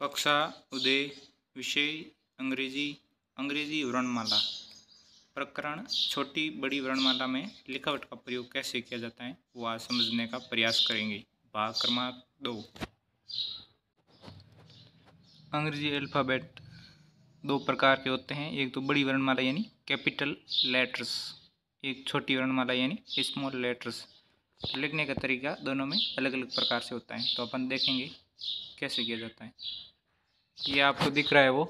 कक्षा उदय विषय अंग्रेजी अंग्रेजी वर्णमाला प्रकरण छोटी बड़ी वर्णमाला में लिखावट का प्रयोग कैसे किया जाता है वो आज समझने का प्रयास करेंगे भाग क्रमांक दो अंग्रेजी अल्फ़ाबेट दो प्रकार के होते हैं एक तो बड़ी वर्णमाला यानी कैपिटल लेटर्स एक छोटी वर्णमाला यानी स्मॉल लेटर्स लिखने का तरीका दोनों में अलग अलग प्रकार से होता है तो अपन देखेंगे कैसे किया जाता है ये आपको दिख रहा है वो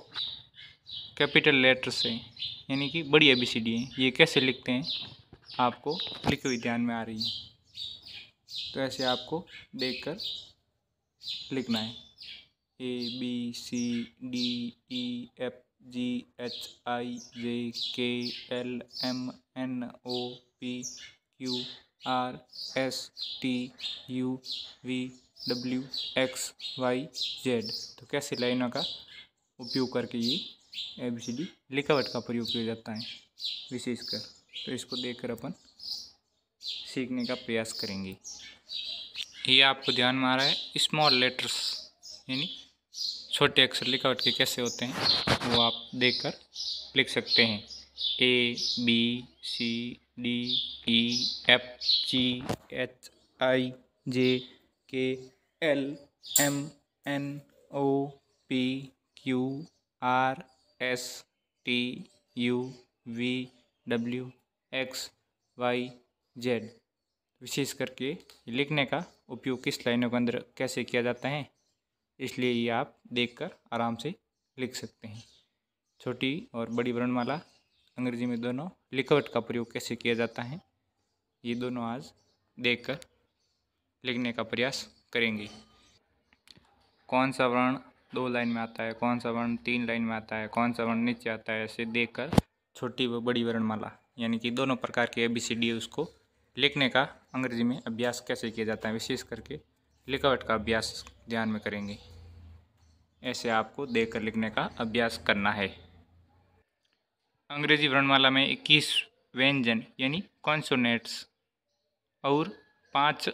कैपिटल लेटर से यानी कि बड़ी ए बी सी डी है ये कैसे लिखते हैं आपको लिखी हुई ध्यान में आ रही है तो ऐसे आपको देख कर लिखना है A B C D E F G H I J K L M N O P Q R S T U V W X Y Z तो कैसे लाइनों का उपयोग करके ये ए बी सी डी लिखावट का प्रयोग किया जाता है विशेषकर तो इसको देखकर अपन सीखने का प्रयास करेंगे ये आपको ध्यान में आ रहा है स्मॉल लेटर्स यानी छोटे अक्षर लिखावट के कैसे होते हैं वो आप देखकर लिख सकते हैं A B C D E F G H I J K L M N O P Q R S T U V W X Y Z विशेष करके लिखने का उपयोग किस लाइनों के अंदर कैसे किया जाता है इसलिए ये आप देखकर आराम से लिख सकते हैं छोटी और बड़ी वर्णमाला अंग्रेजी में दोनों लिखवट का प्रयोग कैसे किया जाता है ये दोनों आज देखकर लिखने का प्रयास करेंगे कौन सा वर्ण दो लाइन में आता है कौन सा वर्ण तीन लाइन में आता है कौन सा वर्ण नीचे आता है ऐसे देख कर छोटी व बड़ी वर्णमाला यानी कि दोनों प्रकार के ए बी सी डी उसको लिखने का अंग्रेजी में अभ्यास कैसे किया जाता है विशेष करके लिखावट का अभ्यास ध्यान में करेंगे ऐसे आपको देख कर लिखने का अभ्यास करना है अंग्रेजी वर्णमाला में इक्कीस व्यंजन यानी कॉन्सोनेट्स और पाँच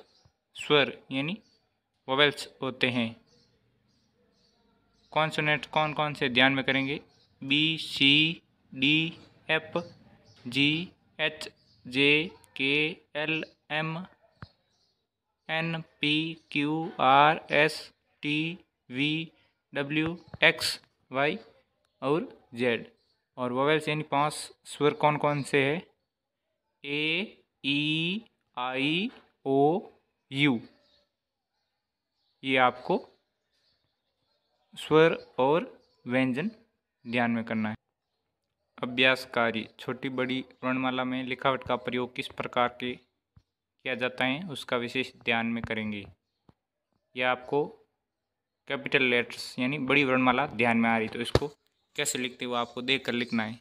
स्वर यानी वोवेल्स होते हैं कॉन्सोनेट कौन कौन से ध्यान में करेंगे B C D F G H J K L M N P Q R S T V W X Y और जेड और वोवेल्स यानी पांच स्वर कौन कौन से है ए ई आई ओ यू ये आपको स्वर और व्यंजन ध्यान में करना है अभ्यास कार्य छोटी बड़ी वर्णमाला में लिखावट का प्रयोग किस प्रकार के किया जाता है उसका विशेष ध्यान में करेंगे यह आपको कैपिटल लेटर्स यानी बड़ी वर्णमाला ध्यान में आ रही तो इसको कैसे लिखते हुए आपको देख कर लिखना है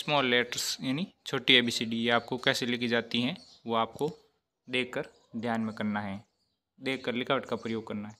स्मॉल लेटर्स यानी छोटी ए बी सी डी ये आपको कैसे लिखी जाती हैं वो आपको देखकर ध्यान में करना है देखकर लिखावट का प्रयोग करना है